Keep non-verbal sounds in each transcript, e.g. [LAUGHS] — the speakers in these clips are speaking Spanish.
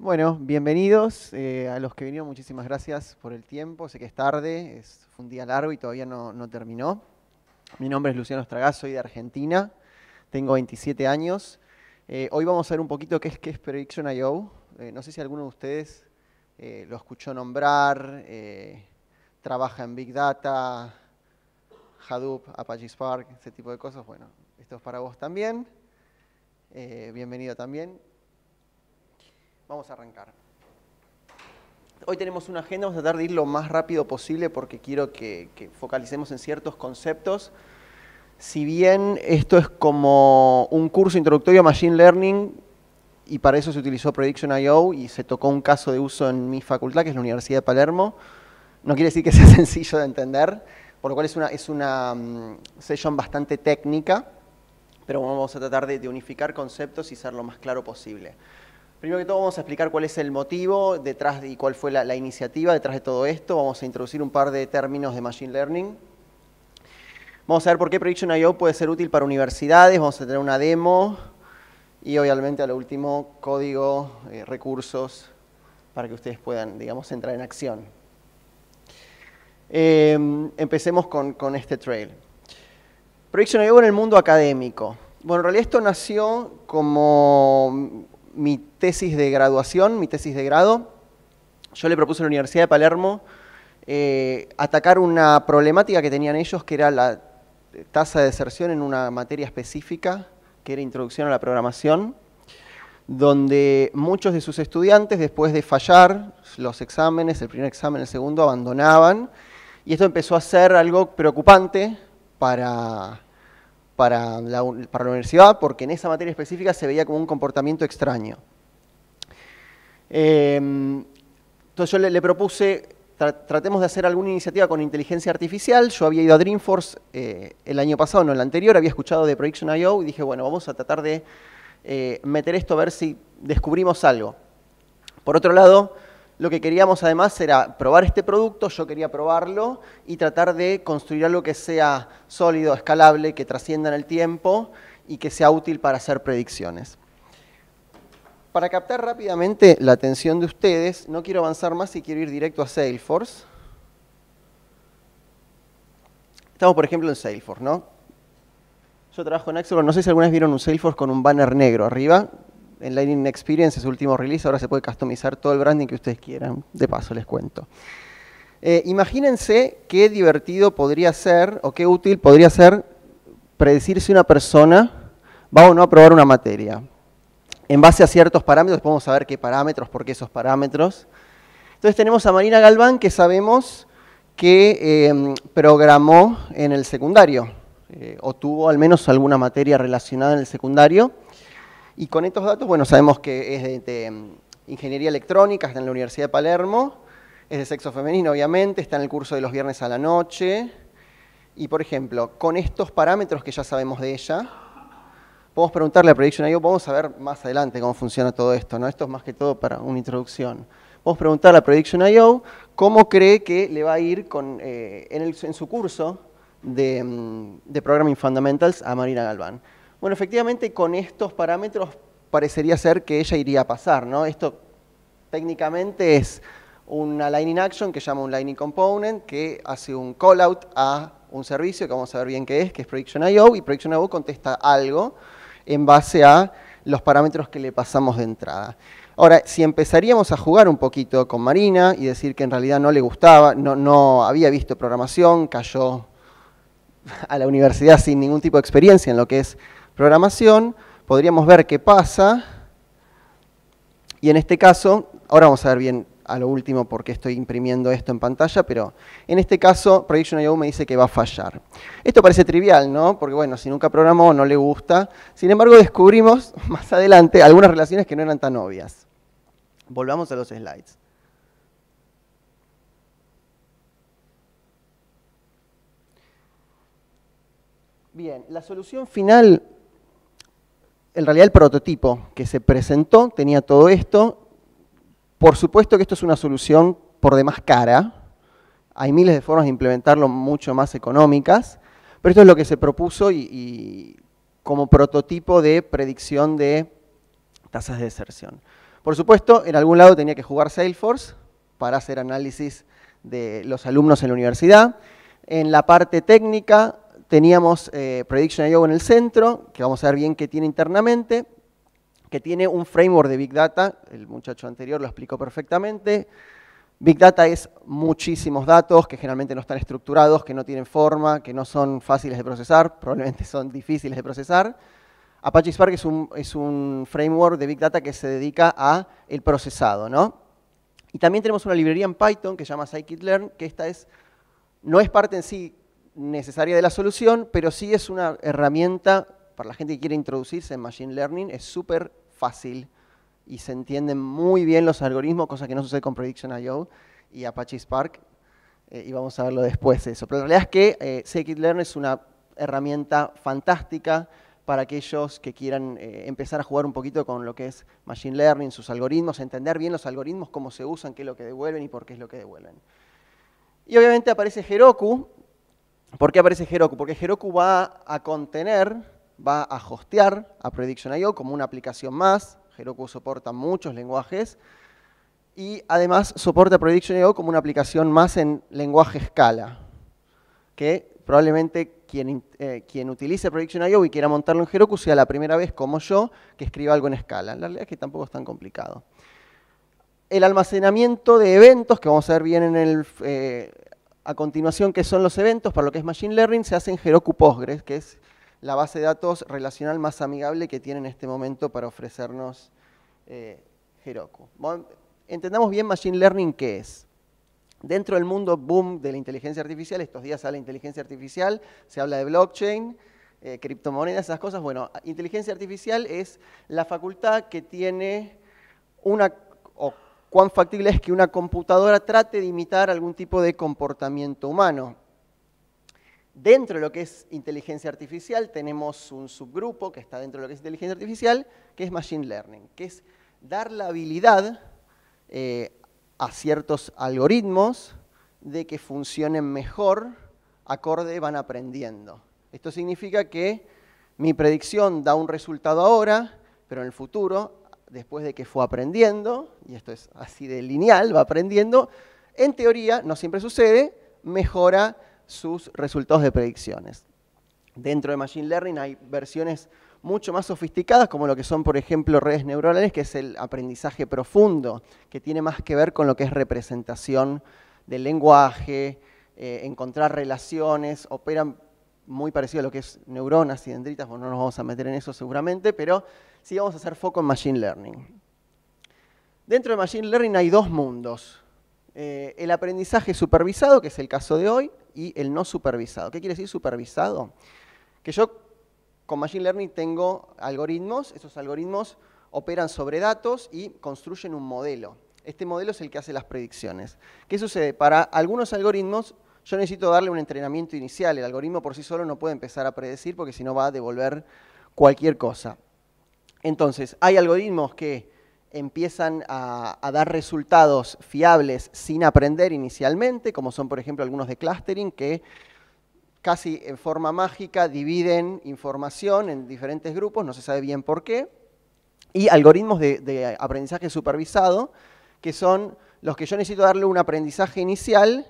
Bueno, bienvenidos eh, a los que vinieron, muchísimas gracias por el tiempo. Sé que es tarde, es, fue un día largo y todavía no, terminó. Mi nombre es Luciano Estragaz, soy de Argentina, tengo 27 años. Eh, hoy vamos a ver un poquito qué es, qué es Prediction eh, no sé si alguno de ustedes lo escuchó nombrar, trabaja en Big Data, Hadoop, Apache Spark, ese tipo de cosas. Bueno, esto es para vos también. bienvenido también. Vamos a arrancar. Hoy tenemos una agenda, vamos a tratar de ir lo más rápido posible porque quiero que, focalicemos en ciertos conceptos. Si bien esto es como un curso introductorio a Machine Learning, y para eso se utilizó Prediction.io y se tocó un caso de uso en mi facultad, que es la Universidad de Palermo, no quiere decir que sea [LAUGHS] sencillo de entender, por lo cual es una, mm, sesión bastante técnica, pero vamos a tratar de unificar conceptos y ser lo más claro posible. Primero que todo vamos a explicar cuál es el motivo detrás y cuál fue la, iniciativa detrás de todo esto. Vamos a introducir un par de términos de Machine Learning. Vamos a ver por qué Prediction.io puede ser útil para universidades. Vamos a tener una demo y obviamente a lo último código, eh, recursos, para que ustedes puedan, digamos, entrar en acción. Em, empecemos con, este trail. Prediction.io en el mundo académico. Bueno, en realidad esto nació como mi tesis de graduación, mi tesis de grado, yo le propuse a la Universidad de Palermo eh, atacar una problemática que tenían ellos, que era la tasa de deserción en una materia específica, que era Introducción a la Programación, donde muchos de sus estudiantes, después de fallar los exámenes, el primer examen, el segundo, abandonaban, y esto empezó a ser algo preocupante para para la, universidad porque en esa materia específica se veía como un comportamiento extraño. Em, entonces yo le, propuse, tratemos de hacer alguna iniciativa con inteligencia artificial. Yo había ido a Dreamforce eh, el año pasado, no el anterior, había escuchado de Projection.io y dije, bueno, vamos a tratar de eh, meter esto a ver si descubrimos algo. Por otro lado, lo que queríamos además era probar este producto, yo quería probarlo y tratar de construir algo que sea sólido, escalable, que trascienda en el tiempo y que sea útil para hacer predicciones. Para captar rápidamente la atención de ustedes, no quiero avanzar más y quiero ir directo a Salesforce. Estamos, por ejemplo, en Salesforce, ¿no? Yo trabajo en Axelrod, no sé si alguna vez vieron un Salesforce con un banner negro arriba, en Lightning Experience, su último release, ahora se puede customizar todo el branding que ustedes quieran. De paso les cuento. Eh, imagínense qué divertido podría ser o qué útil podría ser predecir si una persona va o no a probar una materia. En base a ciertos parámetros, podemos saber qué parámetros, por qué esos parámetros. Entonces tenemos a Marina Galván, que sabemos que eh, programó en el secundario, eh, o tuvo al menos alguna materia relacionada en el secundario. Y con estos datos, bueno, sabemos que es de, em, ingeniería electrónica, está en la Universidad de Palermo, es de sexo femenino, obviamente, está en el curso de los viernes a la noche. Y, por ejemplo, con estos parámetros que ya sabemos de ella, podemos preguntarle a Prediction IO, vamos a ver más adelante cómo funciona todo esto, ¿no? Esto es más que todo para una introducción. Vamos a preguntarle a Prediction IO cómo cree que le va a ir con, eh, en, su curso em, de Programming Fundamentals a Marina Galván. Bueno, efectivamente con estos parámetros parecería ser que ella iría a pasar, ¿no? Esto técnicamente es una line in action que llama un in component que hace un call out a un servicio que vamos a ver bien qué es, que es io y io contesta algo en base a los parámetros que le pasamos de entrada. Ahora, si empezaríamos a jugar un poquito con Marina y decir que en realidad no le gustaba, no había visto programación, cayó [LAUGHS] a la universidad sin ningún tipo de experiencia en lo que es programación, podríamos ver qué pasa, y en este caso, ahora vamos a ver bien a lo último porque estoy imprimiendo esto en pantalla, pero en este caso Prediction.io me dice que va a fallar. Esto parece trivial, ¿no? Porque bueno, si nunca programó no le gusta. Sin embargo, descubrimos [LAUGHS] más adelante algunas relaciones que no eran tan obvias. Volvamos a los slides. Bien, la solución final en realidad el prototipo que se presentó tenía todo esto. Por supuesto que esto es una solución por demás cara. Hay miles de formas de implementarlo mucho más económicas, pero esto es lo que se propuso como prototipo de predicción de tasas de deserción. Por supuesto, en algún lado tenía que jugar Salesforce para hacer análisis de los alumnos en la universidad. En la parte técnica teníamos Prediction.io eh, Prediction IO en el centro, que vamos a ver bien qué tiene internamente, que tiene un framework de Big Data, el muchacho anterior lo explicó perfectamente. Big Data es muchísimos datos que generalmente no están estructurados, que no tienen forma, que no son fáciles de procesar, [LAUGHS] probablemente son difíciles de procesar. Apache Spark es un, es un framework de Big Data que se dedica al procesado, ¿no? Y también tenemos una librería en Python que se llama scikit-learn, que esta es, no es parte en sí necesaria de la solución, pero sí es una herramienta para la gente que quiere introducirse en Machine Learning, es súper fácil y se entienden muy bien los algoritmos, cosa que no sucede con Prediction.io y Apache Spark, eh, y vamos a verlo después de eso. Pero la realidad es que eh, learn es una herramienta fantástica para aquellos que quieran eh, empezar a jugar un poquito con lo que es Machine Learning, sus algoritmos, entender bien los algoritmos, cómo se usan, qué es lo que devuelven y por qué es lo que devuelven. Y obviamente aparece Heroku, ¿Por qué aparece Heroku? Porque Heroku va a contener, va a hostear a Prediction.io como una aplicación más. Heroku soporta muchos lenguajes. Y además soporta Prediction.io como una aplicación más en lenguaje escala. Que probablemente quien, eh, quien utilice Prediction.io y quiera montarlo en Heroku sea la primera vez, como yo, que escriba algo en escala. La realidad es que tampoco es tan complicado el almacenamiento de eventos, que vamos a ver bien en el, eh, a continuación qué son los eventos, para lo que es Machine Learning, se hace en Heroku Postgres, que es la base de datos relacional más amigable que tiene en este momento para ofrecernos eh, Heroku. entendamos bien Machine Learning qué es. Dentro del mundo boom de la inteligencia artificial, estos días la inteligencia artificial, se habla de blockchain, eh, criptomonedas, esas cosas. Bueno, inteligencia artificial es la facultad que tiene una cuán factible es que una computadora trate de imitar algún tipo de comportamiento humano. Dentro de lo que es inteligencia artificial tenemos un subgrupo que está dentro de lo que es inteligencia artificial, que es machine learning, que es dar la habilidad eh, a ciertos algoritmos de que funcionen mejor acorde van aprendiendo. Esto significa que mi predicción da un resultado ahora, pero en el futuro después de que fue aprendiendo, y esto es así de lineal, va aprendiendo, en teoría, no siempre sucede, mejora sus resultados de predicciones. Dentro de Machine Learning hay versiones mucho más sofisticadas, como lo que son, por ejemplo, redes neuronales, que es el aprendizaje profundo, que tiene más que ver con lo que es representación del lenguaje, eh, encontrar relaciones, operan muy parecido a lo que es neuronas y dendritas, bueno, no nos vamos a meter en eso seguramente, pero si vamos a hacer foco en Machine Learning. Dentro de Machine Learning hay dos mundos. Eh, el aprendizaje supervisado, que es el caso de hoy, y el no supervisado. ¿Qué quiere decir supervisado? Que yo con Machine Learning tengo algoritmos, esos algoritmos operan sobre datos y construyen un modelo. Este modelo es el que hace las predicciones. ¿Qué sucede? Para algunos algoritmos yo necesito darle un entrenamiento inicial. El algoritmo por sí solo no puede empezar a predecir porque si no va a devolver cualquier cosa. Entonces, hay algoritmos que empiezan a, dar resultados fiables sin aprender inicialmente, como son, por ejemplo, algunos de clustering, que casi en forma mágica dividen información en diferentes grupos, no se sabe bien por qué, y algoritmos de aprendizaje supervisado, que son los que yo necesito darle un aprendizaje inicial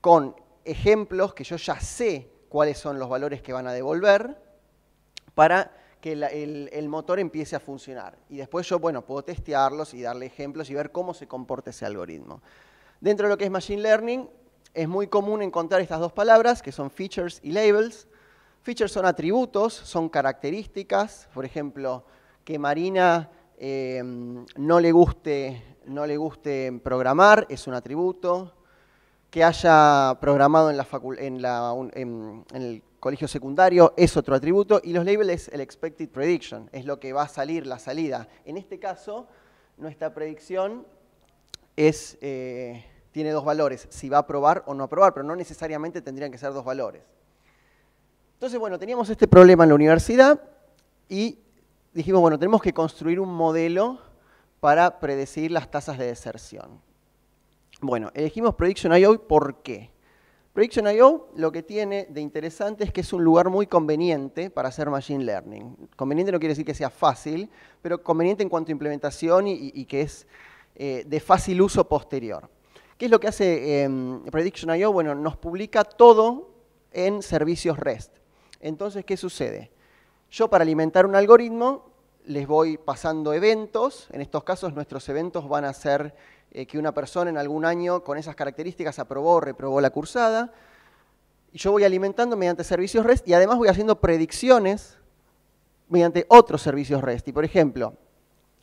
con ejemplos que yo ya sé cuáles son los valores que van a devolver, para que el, motor empiece a funcionar. Y después yo, bueno, puedo testearlos y darle ejemplos y ver cómo se comporta ese algoritmo. Dentro de lo que es Machine Learning, es muy común encontrar estas dos palabras, que son features y labels. Features son atributos, son características, por ejemplo, que Marina eh, no, le guste, no le guste programar, es un atributo, que haya programado en la, en el colegio secundario es otro atributo y los labels es el expected prediction, es lo que va a salir, la salida. En este caso, nuestra predicción es, eh, tiene dos valores, si va a aprobar o no aprobar, pero no necesariamente tendrían que ser dos valores. Entonces, bueno, teníamos este problema en la universidad y dijimos, bueno, tenemos que construir un modelo para predecir las tasas de deserción. Bueno, elegimos Prediction.io ¿por porque Prediction.io lo que tiene de interesante es que es un lugar muy conveniente para hacer Machine Learning. Conveniente no quiere decir que sea fácil, pero conveniente en cuanto a implementación y, que es eh, de fácil uso posterior. ¿Qué es lo que hace Prediction.io? Em, bueno, nos publica todo en servicios REST. Entonces, ¿qué sucede? Yo para alimentar un algoritmo les voy pasando eventos. En estos casos nuestros eventos van a ser eh, que una persona en algún año con esas características aprobó o reprobó la cursada. Y yo voy alimentando mediante servicios REST y además voy haciendo predicciones mediante otros servicios REST. Y por ejemplo,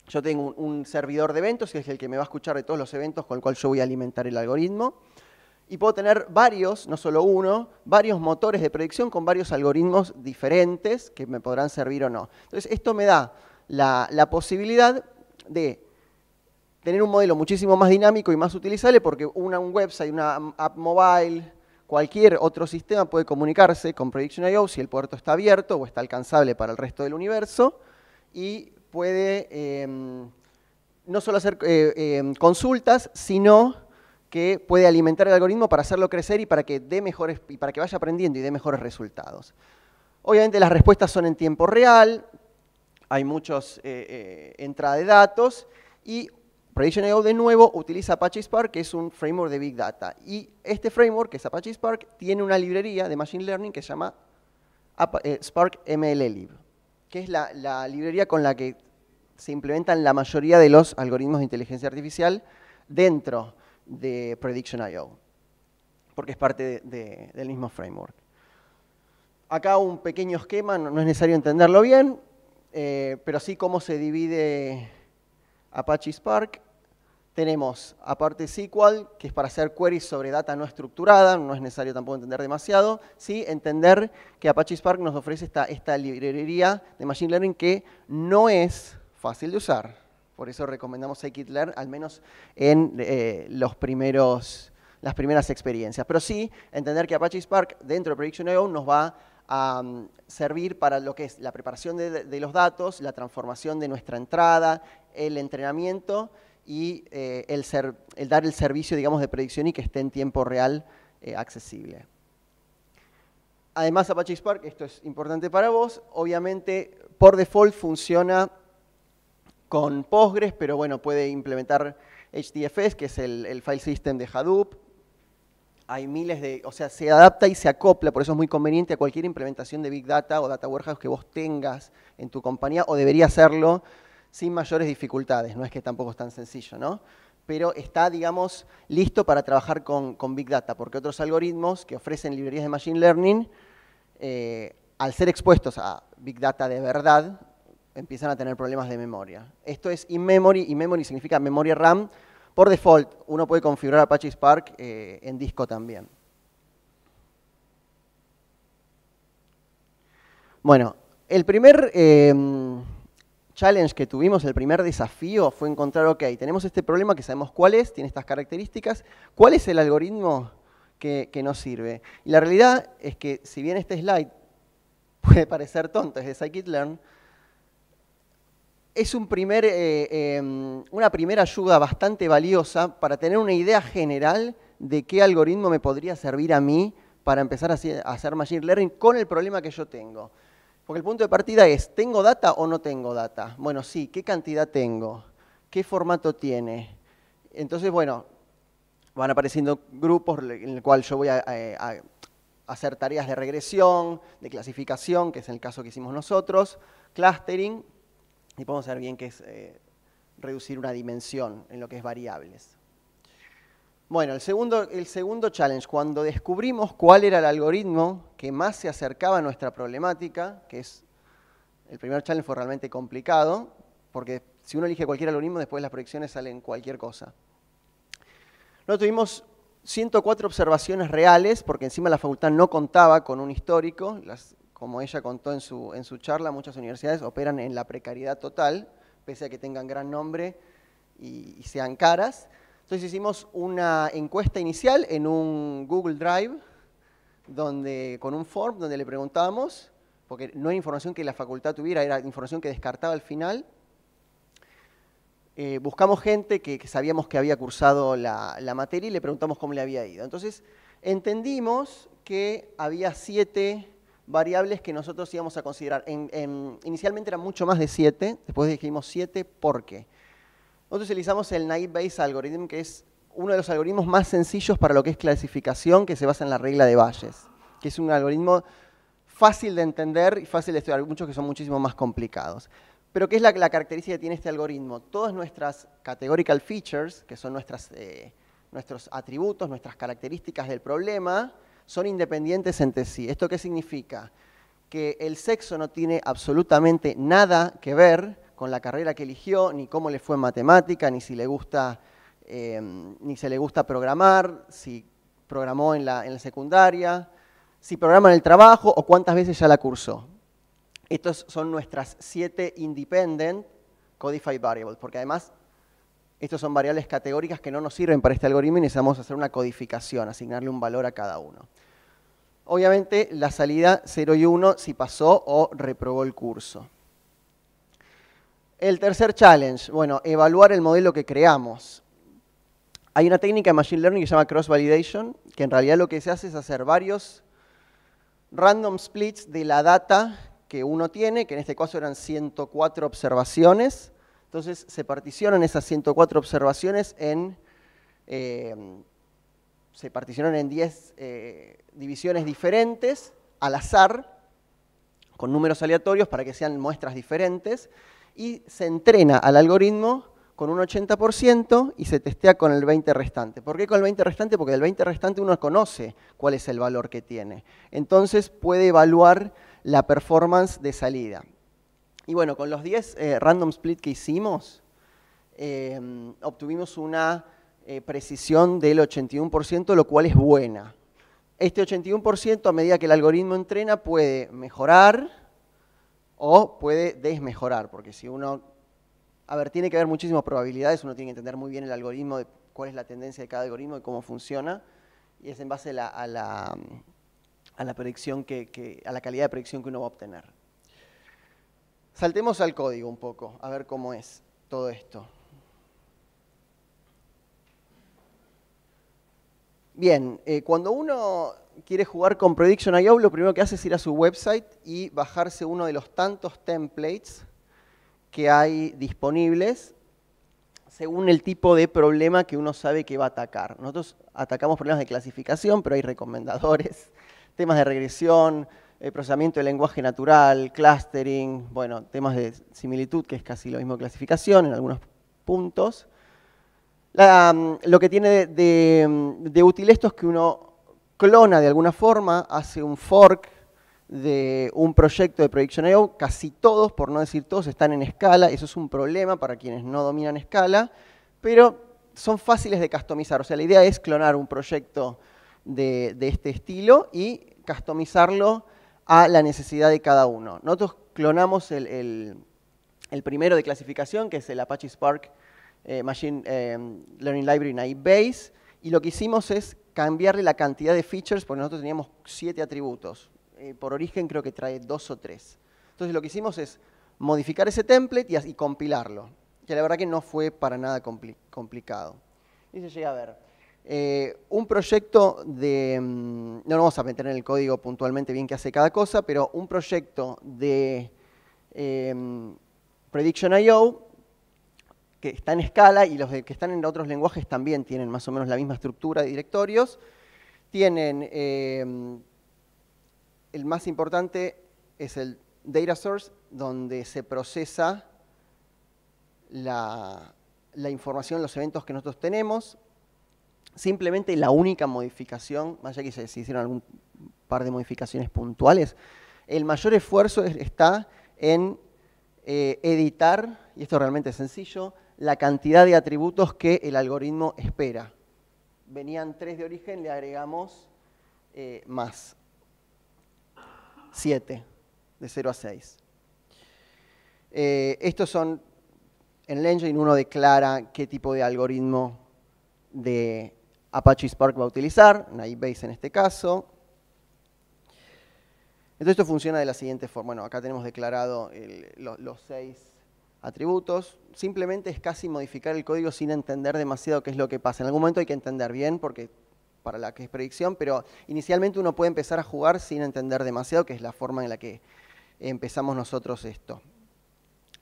yo tengo un, servidor de eventos, que es el que me va a escuchar de todos los eventos con el cual yo voy a alimentar el algoritmo. Y puedo tener varios, no solo uno, varios motores de predicción con varios algoritmos diferentes que me podrán servir o no. Entonces, esto me da la posibilidad de tener un modelo muchísimo más dinámico y más utilizable porque un website, una app mobile, cualquier otro sistema puede comunicarse con Prediction.io si el puerto está abierto o está alcanzable para el resto del universo y puede em, no solo hacer eh, em, consultas, sino que puede alimentar el algoritmo para hacerlo crecer y para que dé mejores y para que vaya aprendiendo y dé mejores resultados. Obviamente las respuestas son en tiempo real, hay muchos eh, eh, entrada de datos y PredictionIO de nuevo utiliza Apache Spark, que es un framework de Big Data. Y este framework, que es Apache Spark, tiene una librería de Machine Learning que se llama eh, Spark MLLib, que es la, librería con la que se implementan la mayoría de los algoritmos de inteligencia artificial dentro de Prediction.io, porque es parte del mismo framework. Acá un pequeño esquema, no, es necesario entenderlo bien, eh, pero sí cómo se divide Apache Spark. Tenemos aparte SQL, que es para hacer queries sobre data no estructurada, no es necesario tampoco entender demasiado, ¿sí? entender que Apache Spark nos ofrece esta, librería de Machine Learning que no es fácil de usar. Por eso recomendamos Scikit-Learn, al menos en eh, los primeros, las primeras experiencias. Pero sí, entender que Apache Spark dentro de Prediction.io nos va a mm, servir para lo que es la preparación de, de los datos, la transformación de nuestra entrada, el entrenamiento y eh, el, dar el servicio, digamos, de predicción y que esté en tiempo real eh, accesible. Además, Apache Spark, esto es importante para vos, obviamente por default funciona con Postgres, pero bueno, puede implementar HDFS, que es el, file system de Hadoop. Hay miles de, o sea, se adapta y se acopla, por eso es muy conveniente a cualquier implementación de Big Data o Data Warehouse que vos tengas en tu compañía, o debería hacerlo, sin mayores dificultades, no es que tampoco es tan sencillo, ¿no? pero está, digamos, listo para trabajar con, Big Data, porque otros algoritmos que ofrecen librerías de Machine Learning, eh, al ser expuestos a Big Data de verdad, empiezan a tener problemas de memoria. Esto es in-memory, in-memory significa memoria RAM, por default, uno puede configurar Apache Spark eh, en disco también. Bueno, el primer eh, challenge que tuvimos, el primer desafío, fue encontrar, ok, tenemos este problema que sabemos cuál es, tiene estas características, ¿cuál es el algoritmo que, nos sirve? Y la realidad es que si bien este slide [LAUGHS] puede parecer tonto, es de Scikit-Learn, es un primer, eh, em, una primera ayuda bastante valiosa para tener una idea general de qué algoritmo me podría servir a mí para empezar a hacer machine learning con el problema que yo tengo. Porque el punto de partida es, ¿tengo data o no tengo data? Bueno, sí, ¿qué cantidad tengo? ¿Qué formato tiene? Entonces, bueno, van apareciendo grupos en el cual yo voy a, hacer tareas de regresión, de clasificación, que es el caso que hicimos nosotros, clustering, y podemos ver bien qué es eh, reducir una dimensión en lo que es variables. Bueno, el segundo, challenge, cuando descubrimos cuál era el algoritmo que más se acercaba a nuestra problemática, que es, el primer challenge fue realmente complicado, porque si uno elige cualquier algoritmo, después las proyecciones salen cualquier cosa. No tuvimos 104 observaciones reales, porque encima la facultad no contaba con un histórico, como ella contó en su, charla, muchas universidades operan en la precariedad total, pese a que tengan gran nombre y sean caras, entonces hicimos una encuesta inicial en un Google Drive donde, con un form donde le preguntábamos, porque no era información que la facultad tuviera, era información que descartaba al final. Eh, buscamos gente que, sabíamos que había cursado la, materia y le preguntamos cómo le había ido. Entonces entendimos que había siete variables que nosotros íbamos a considerar. inicialmente eran mucho más de siete, después dijimos siete, porque. qué? Nosotros utilizamos el Naive Bayes Algorithm, que es uno de los algoritmos más sencillos para lo que es clasificación, que se basa en la regla de Bayes, que es un algoritmo fácil de entender y fácil de estudiar, muchos que son muchísimo más complicados. Pero ¿qué es la, característica que tiene este algoritmo? Todas nuestras categorical features, que son nuestras, eh, nuestros atributos, nuestras características del problema, son independientes entre sí. ¿Esto qué significa? Que el sexo no tiene absolutamente nada que ver con la carrera que eligió, ni cómo le fue en matemática, ni si le gusta, eh, se le gusta programar, si programó en la, en la secundaria, si programa en el trabajo o cuántas veces ya la cursó. Estas son nuestras siete independent codified variables, porque además estas son variables categóricas que no nos sirven para este algoritmo y necesitamos hacer una codificación, asignarle un valor a cada uno. Obviamente la salida 0 y 1 si pasó o reprobó el curso. El tercer challenge, bueno, evaluar el modelo que creamos. Hay una técnica de Machine Learning que se llama cross-validation, que en realidad lo que se hace es hacer varios random splits de la data que uno tiene, que en este caso eran 104 observaciones. Entonces se particionan esas 104 observaciones en, eh, se particionan en 10 eh, divisiones diferentes, al azar, con números aleatorios para que sean muestras diferentes y se entrena al algoritmo con un 80% y se testea con el 20 restante. ¿Por qué con el 20 restante? Porque el 20 restante uno conoce cuál es el valor que tiene. Entonces puede evaluar la performance de salida. Y bueno, con los 10 eh, random split que hicimos, eh, obtuvimos una eh, precisión del 81%, lo cual es buena. Este 81% a medida que el algoritmo entrena puede mejorar, o puede desmejorar, porque si uno, a ver, tiene que haber muchísimas probabilidades, uno tiene que entender muy bien el algoritmo, de cuál es la tendencia de cada algoritmo y cómo funciona, y es en base a la, predicción que, a la calidad de predicción que uno va a obtener. Saltemos al código un poco, a ver cómo es todo esto. Bien, eh, cuando uno quiere jugar con Prediction IO, lo primero que hace es ir a su website y bajarse uno de los tantos templates que hay disponibles según el tipo de problema que uno sabe que va a atacar. Nosotros atacamos problemas de clasificación, pero hay recomendadores, [LAUGHS] temas de regresión, el eh, procesamiento de lenguaje natural, clustering, bueno, temas de similitud, que es casi lo mismo que clasificación en algunos puntos. Mm, lo que tiene de, mm, de, útil esto es que uno clona de alguna forma, hace un fork de un proyecto de Prediction.io, casi todos, por no decir todos, están en escala, eso es un problema para quienes no dominan escala, pero son fáciles de customizar, o sea, la idea es clonar un proyecto de, este estilo y customizarlo a la necesidad de cada uno. Nosotros clonamos el, primero de clasificación, que es el Apache Spark eh, Machine eh, Learning Library Night Base, y lo que hicimos es cambiarle la cantidad de features, porque nosotros teníamos siete atributos. Eh, por origen creo que trae dos o tres. Entonces lo que hicimos es modificar ese template y, compilarlo, que la verdad que no fue para nada complicado. Y a ver. Eh, un proyecto de, mm, no nos vamos a meter en el código puntualmente bien que hace cada cosa, pero un proyecto de eh, Prediction.io que está en escala y los que están en otros lenguajes también tienen más o menos la misma estructura de directorios. Tienen, em, el más importante es el data source, donde se procesa la, información, los eventos que nosotros tenemos. Simplemente la única modificación, más allá que se hicieron algún par de modificaciones puntuales, el mayor esfuerzo está en eh, editar, y esto realmente es sencillo, la cantidad de atributos que el algoritmo espera. Venían tres de origen, le agregamos eh, más. Siete, de 0 a 6. Eh, estos son, en el uno declara qué tipo de algoritmo de Apache Spark va a utilizar, Naive Base en este caso, entonces esto funciona de la siguiente forma. Bueno, acá tenemos declarado los, seis atributos, simplemente es casi modificar el código sin entender demasiado qué es lo que pasa. En algún momento hay que entender bien porque para la que es predicción, pero inicialmente uno puede empezar a jugar sin entender demasiado, que es la forma en la que empezamos nosotros esto.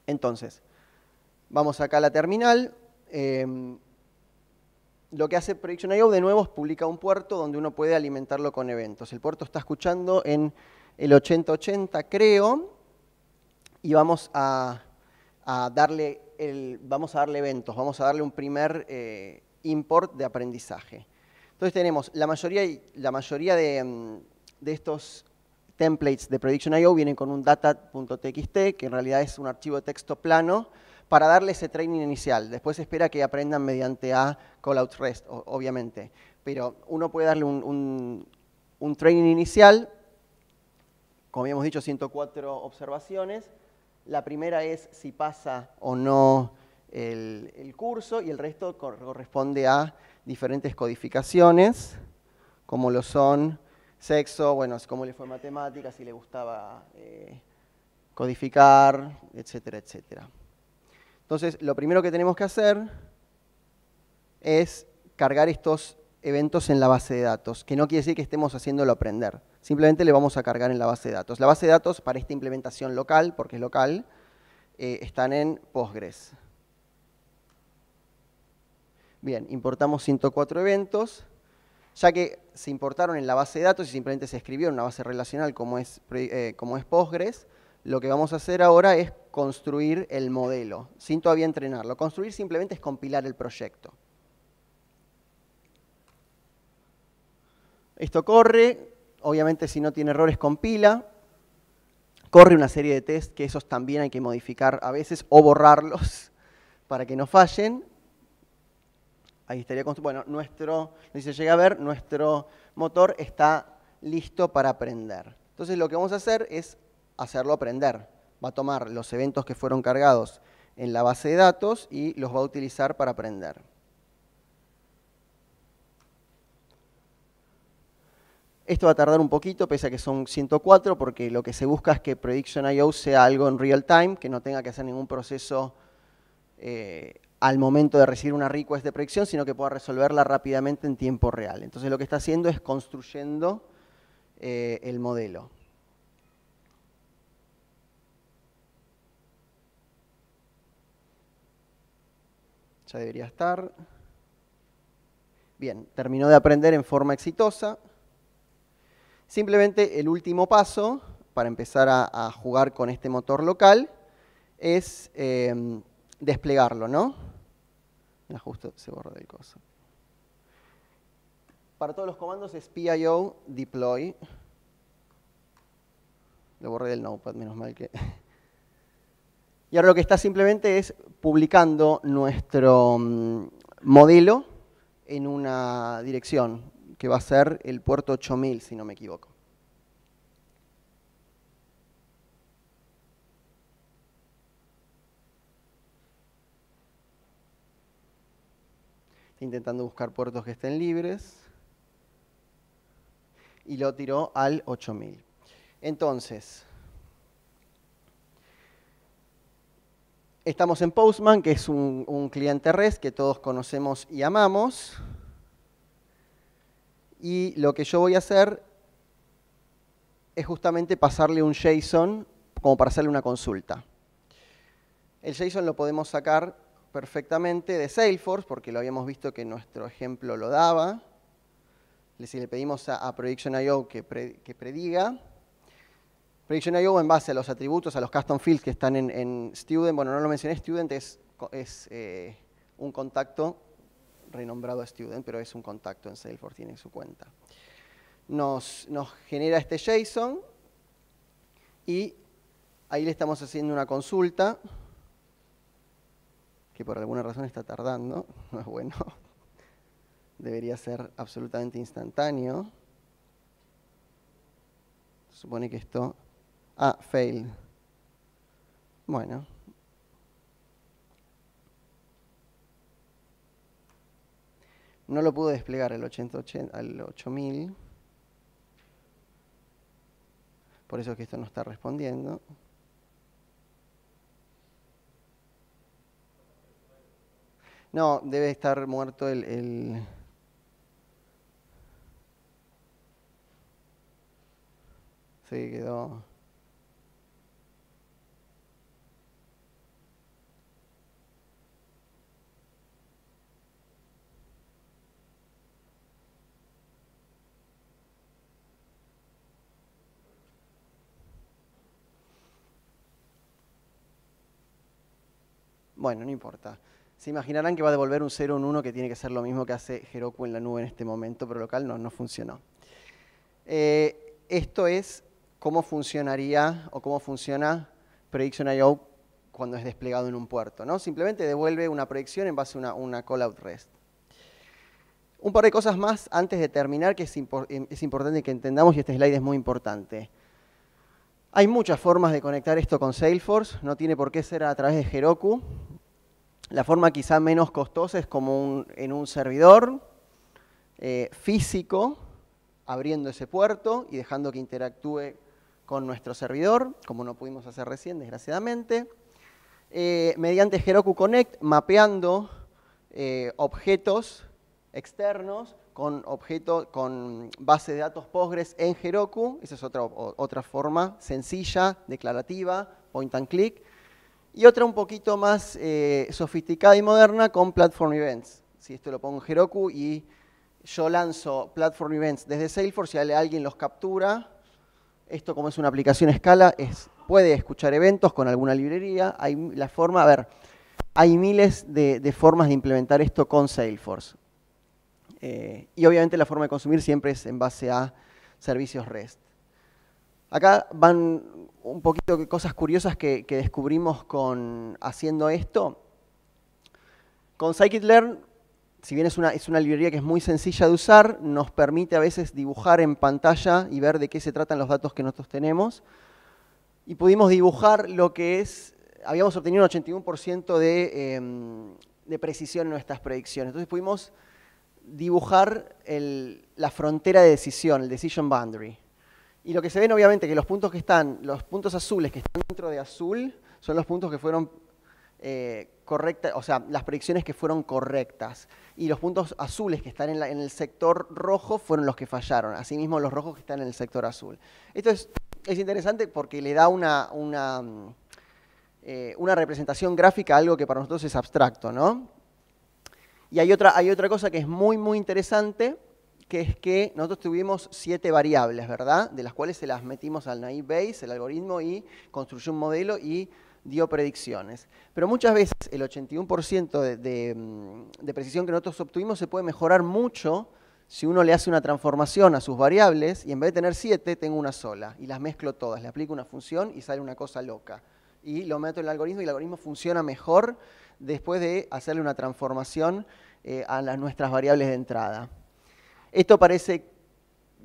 Entonces, vamos acá a la terminal. Em, lo que hace Prediction.io de nuevo es publica un puerto donde uno puede alimentarlo con eventos. El puerto está escuchando en el 8080, creo, y vamos a a darle el, vamos a darle eventos, vamos a darle un primer eh, import de aprendizaje. Entonces tenemos la mayoría, la mayoría de, mm, estos templates de Prediction IO vienen con un data.txt, que en realidad es un archivo de texto plano, para darle ese training inicial. Después se espera que aprendan mediante a callout REST, obviamente. Pero uno puede darle un, un training inicial, como habíamos dicho, 104 observaciones, la primera es si pasa o no el, curso y el resto corresponde a diferentes codificaciones, como lo son sexo, bueno, cómo le fue matemática, si le gustaba eh, codificar, etcétera, etcétera. Entonces, lo primero que tenemos que hacer es cargar estos eventos en la base de datos, que no quiere decir que estemos haciéndolo aprender simplemente le vamos a cargar en la base de datos. La base de datos para esta implementación local, porque es local, eh, están en Postgres. Bien, importamos 104 eventos, ya que se importaron en la base de datos y simplemente se escribió en una base relacional como es, eh, como es Postgres, lo que vamos a hacer ahora es construir el modelo, sin todavía entrenarlo. Construir simplemente es compilar el proyecto. Esto corre, obviamente si no tiene errores compila, corre una serie de test que esos también hay que modificar a veces o borrarlos [LAUGHS] para que no fallen. Ahí estaría, bueno, nuestro, si se llega a ver, nuestro motor está listo para aprender. Entonces lo que vamos a hacer es hacerlo aprender. Va a tomar los eventos que fueron cargados en la base de datos y los va a utilizar para aprender. Esto va a tardar un poquito, pese a que son 104, porque lo que se busca es que Prediction.io sea algo en real time, que no tenga que hacer ningún proceso eh, al momento de recibir una request de predicción, sino que pueda resolverla rápidamente en tiempo real. Entonces lo que está haciendo es construyendo eh, el modelo. Ya debería estar. Bien, terminó de aprender en forma exitosa. Simplemente el último paso para empezar a, jugar con este motor local es em, desplegarlo, ¿no? justo se borra del Para todos los comandos es PIO deploy. Lo borré del notepad, menos mal que... [LAUGHS] Y ahora lo que está simplemente es publicando nuestro mm, modelo en una dirección, que va a ser el puerto 8000, si no me equivoco. intentando buscar puertos que estén libres. Y lo tiró al 8000. Entonces, estamos en Postman, que es un, un cliente REST que todos conocemos y amamos y lo que yo voy a hacer es justamente pasarle un JSON como para hacerle una consulta. El JSON lo podemos sacar perfectamente de Salesforce, porque lo habíamos visto que nuestro ejemplo lo daba. Si le pedimos a, a Prediction.io que, que, prediga, Prediction.io en base a los atributos, a los custom fields que están en, Student, bueno, no lo mencioné, Student es, eh, un contacto renombrado student, pero es un contacto en Salesforce, tiene su cuenta. Nos, nos genera este JSON y ahí le estamos haciendo una consulta que por alguna razón está tardando, [LAUGHS] no es bueno. Debería ser absolutamente instantáneo. Supone que esto... Ah, fail. Bueno, No lo pude desplegar al, 8000. Por eso es que esto no está respondiendo. No, debe estar muerto el, el... Sí, quedó... Bueno, no importa. Se imaginarán que va a devolver un 0, un 1, que tiene que ser lo mismo que hace Heroku en la nube en este momento, pero local no, no funcionó. Eh, esto es cómo funcionaría o cómo funciona Prediction.io cuando es desplegado en un puerto. ¿no? Simplemente devuelve una predicción en base a una, call out REST. Un par de cosas más antes de terminar que es, eh, es importante que entendamos y este slide es muy importante. Hay muchas formas de conectar esto con Salesforce, no tiene por qué ser a través de Heroku. La forma quizá menos costosa es como en un servidor eh, físico, abriendo ese puerto y dejando que interactúe con nuestro servidor, como no pudimos hacer recién, desgraciadamente. Eh, mediante Heroku Connect, mapeando eh, objetos externos con, objeto, con base de datos Postgres en Heroku. Esa es otra, otra forma sencilla, declarativa, point and click y otra un poquito más eh, sofisticada y moderna con Platform Events. Si esto lo pongo en Heroku y yo lanzo Platform Events desde Salesforce, si alguien los captura, esto como es una aplicación a escala, puede escuchar eventos con alguna librería, hay la forma, a ver, hay miles de, formas de implementar esto con Salesforce. Eh, y obviamente la forma de consumir siempre es en base a servicios REST. Acá van un poquito de cosas curiosas que, descubrimos con, haciendo esto. Con Scikit-Learn, si bien es una, es una librería que es muy sencilla de usar, nos permite a veces dibujar en pantalla y ver de qué se tratan los datos que nosotros tenemos. Y pudimos dibujar lo que es, habíamos obtenido un 81% de, em, de precisión en nuestras predicciones. Entonces pudimos dibujar la frontera de decisión, el decision boundary. Y lo que se ven obviamente que los puntos que están, los puntos azules que están dentro de azul, son los puntos que fueron eh, correctas, o sea, las predicciones que fueron correctas. Y los puntos azules que están en, el sector rojo fueron los que fallaron. Asimismo, los rojos que están en el sector azul. Esto es, interesante porque le da una, eh, una, representación gráfica a algo que para nosotros es abstracto, Y hay otra, hay otra cosa que es muy, muy interesante, que es que nosotros tuvimos siete variables, ¿verdad? De las cuales se las metimos al naive Bayes, el algoritmo, y construyó un modelo y dio predicciones. Pero muchas veces el 81% mm, de, precisión que nosotros obtuvimos se puede mejorar mucho si uno le hace una transformación a sus variables y en vez de tener siete, tengo una sola y las mezclo todas, le aplico una función y sale una cosa loca. Y lo meto en el algoritmo y el algoritmo funciona mejor después de hacerle una transformación eh, a las, nuestras variables de entrada. Esto parece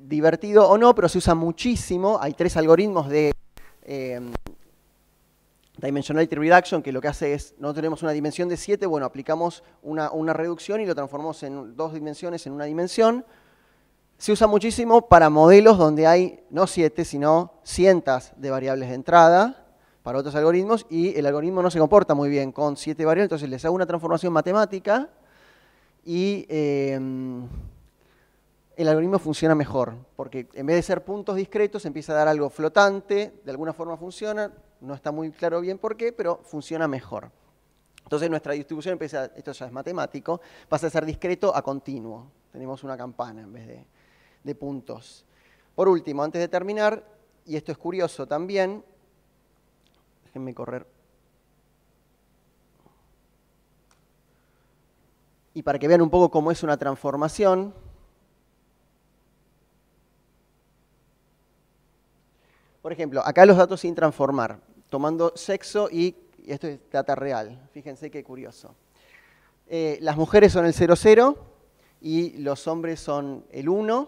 divertido o no, pero se usa muchísimo. Hay tres algoritmos de em, Dimensionality Reduction, que lo que hace es, no tenemos una dimensión de 7, bueno, aplicamos una, reducción y lo transformamos en dos dimensiones, en una dimensión. Se usa muchísimo para modelos donde hay no 7, sino cientos de variables de entrada para otros algoritmos y el algoritmo no se comporta muy bien con 7 variables, entonces les hago una transformación matemática y... Em, el algoritmo funciona mejor, porque en vez de ser puntos discretos, empieza a dar algo flotante, de alguna forma funciona, no está muy claro bien por qué, pero funciona mejor. Entonces nuestra distribución empieza, esto ya es matemático, pasa a ser discreto a continuo. Tenemos una campana en vez de puntos. Por último, antes de terminar, y esto es curioso también, déjenme correr y para que vean un poco cómo es una transformación, Por ejemplo, acá los datos sin transformar, tomando sexo y, esto es data real. Fíjense qué curioso. Eh, las mujeres son el 00 y los hombres son el 1.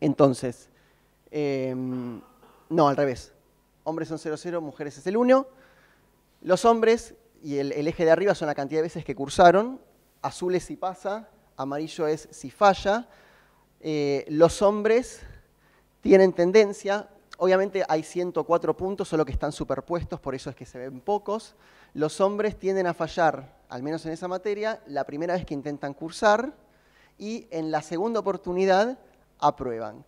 Entonces, em, no, al revés. Hombres son 00, mujeres es el 1. Los hombres y el, eje de arriba son la cantidad de veces que cursaron. Azul es si pasa, amarillo es si falla. Eh, los hombres tienen tendencia, Obviamente hay 104 puntos, solo que están superpuestos, por eso es que se ven pocos. Los hombres tienden a fallar, al menos en esa materia, la primera vez que intentan cursar y en la segunda oportunidad aprueban.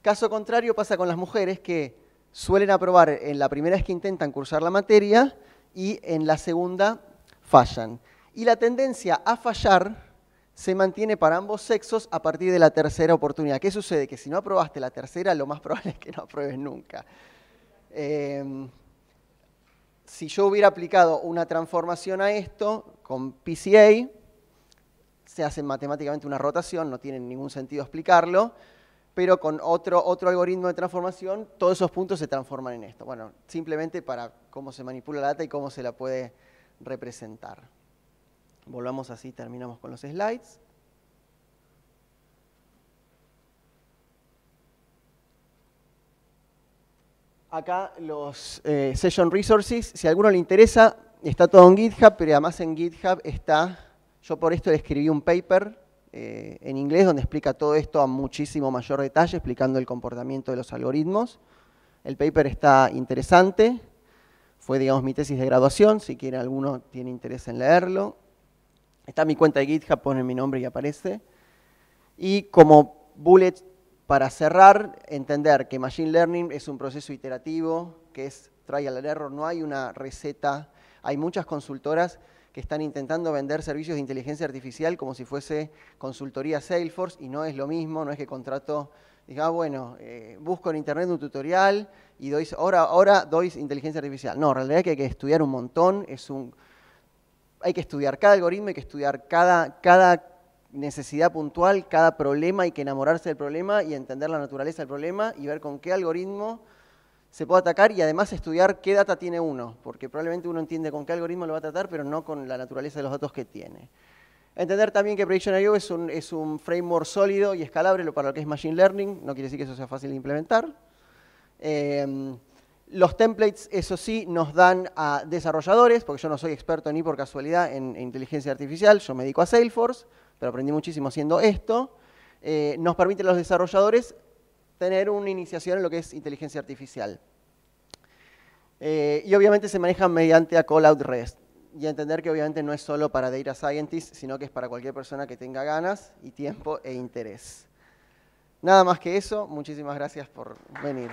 Caso contrario pasa con las mujeres que suelen aprobar en la primera vez que intentan cursar la materia y en la segunda fallan. Y la tendencia a fallar se mantiene para ambos sexos a partir de la tercera oportunidad. ¿Qué sucede? Que si no aprobaste la tercera, lo más [LAUGHS] probable es que no apruebes nunca. Em, si yo hubiera aplicado una transformación a esto con PCA, se hace matemáticamente una rotación, no tiene ningún sentido explicarlo, pero con otro, otro algoritmo de transformación, todos esos puntos se transforman en esto. Bueno, simplemente para cómo se manipula la data y cómo se la puede representar. Volvamos así, terminamos con los slides. Acá los eh, Session Resources, si a alguno le interesa, está todo en GitHub, pero además en GitHub está, yo por esto le escribí un paper eh, en inglés donde explica todo esto a muchísimo mayor detalle, explicando el comportamiento de los algoritmos. El paper está interesante, fue digamos mi tesis de graduación, si quiere alguno tiene interés en leerlo. Está mi cuenta de GitHub, pone mi nombre y aparece. Y como bullet para cerrar, entender que Machine Learning es un proceso iterativo, que es trial and error, no hay una receta. Hay muchas consultoras que están intentando vender servicios de inteligencia artificial como si fuese consultoría Salesforce y no es lo mismo, no es que contrato, diga, ah, bueno, eh, busco en internet un tutorial y doy, ahora, ahora doy inteligencia artificial. No, en realidad hay que estudiar un montón, es un hay que estudiar cada algoritmo, hay que estudiar cada, cada necesidad puntual, cada problema, hay que enamorarse del problema y entender la naturaleza del problema y ver con qué algoritmo se puede atacar y además estudiar qué data tiene uno, porque probablemente uno entiende con qué algoritmo lo va a tratar, pero no con la naturaleza de los datos que tiene. Entender también que Prediction.io es un, es un framework sólido y escalable para lo que es Machine Learning, no quiere decir que eso sea fácil de implementar. Eh, los templates, eso sí, nos dan a desarrolladores, porque yo no soy experto ni por casualidad en, inteligencia artificial, yo me dedico a Salesforce, pero aprendí muchísimo haciendo esto. Eh, nos permite a los desarrolladores tener una iniciación en lo que es inteligencia artificial. Eh, y obviamente se manejan mediante a Callout REST. Y entender que obviamente no es solo para Data Scientists, sino que es para cualquier persona que tenga ganas y tiempo e interés. Nada más que eso, muchísimas gracias por venir.